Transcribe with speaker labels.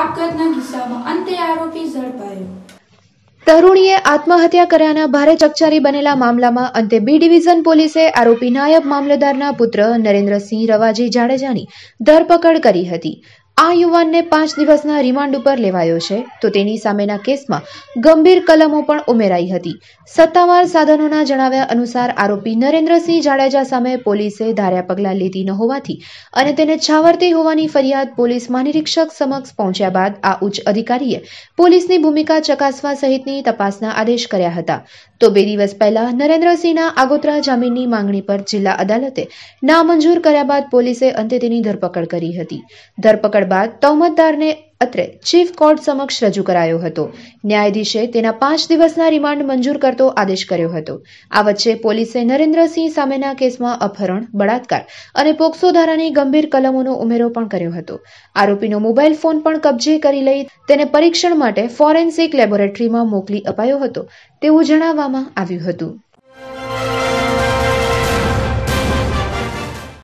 Speaker 1: આપઘાતના કિસ્સામાં અંતે આરોપી ઝડપાયો
Speaker 2: તરુણીએ આત્મહત્યા કર્યાના ભારે ચકચારી બનેલા મામલામાં અંતે બી ડિવિઝન પોલીસે આરોપી નાયબ મામલતદારના પુત્ર નરેન્દ્રસિંહ રવાજી જાડેજાની ધરપકડ કરી હતી આ યુવાનને પાંચ દિવસના રિમાન્ડ ઉપર લેવાયો છે તો તેની સામેના કેસમાં ગંભીર કલમો પણ ઉમેરાઈ હતી સત્તાવાર સાધનોના જણાવ્યા અનુસાર આરોપી નરેન્દ્રસિંહ જાડેજા સામે પોલીસે ધાર્યા પગલાં લીધી ન હોવાથી અને તેને છાવરતી હોવાની ફરિયાદ પોલીસ મહાનિરીક્ષક સમક્ષ પહોંચ્યા બાદ આ ઉચ્ચ અધિકારીએ પોલીસની ભૂમિકા ચકાસવા સહિતની તપાસના આદેશ કર્યા હતા તો બે દિવસ પહેલા નરેન્દ્રસિંહના આગોતરા જામીનની માંગણી પર જિલ્લા અદાલતે નામંજૂર કર્યા બાદ પોલીસે અંતે તેની ધરપકડ કરી હતી ધરપકડ ત્યારબાદ તોમતદારને અત્રે ચીફ કોર્ટ સમક્ષ રજૂ કરાયો હતો ન્યાયાધીશે તેના પાંચ દિવસના રિમાન્ડ મંજૂર કરતો આદેશ કર્યો હતો આ વચ્ચે પોલીસે નરેન્દ્રસિંહ સામેના કેસમાં અપહરણ બળાત્કાર અને પોક્સો ધારાની ગંભીર કલમોનો ઉમેરો પણ કર્યો હતો આરોપીનો મોબાઈલ ફોન પણ કબજે કરી લઈ તેને પરીક્ષણ માટે ફોરેન્સિક લેબોરેટરીમાં મોકલી અપાયો હતો તેવું જણાવવામાં આવ્યું હતું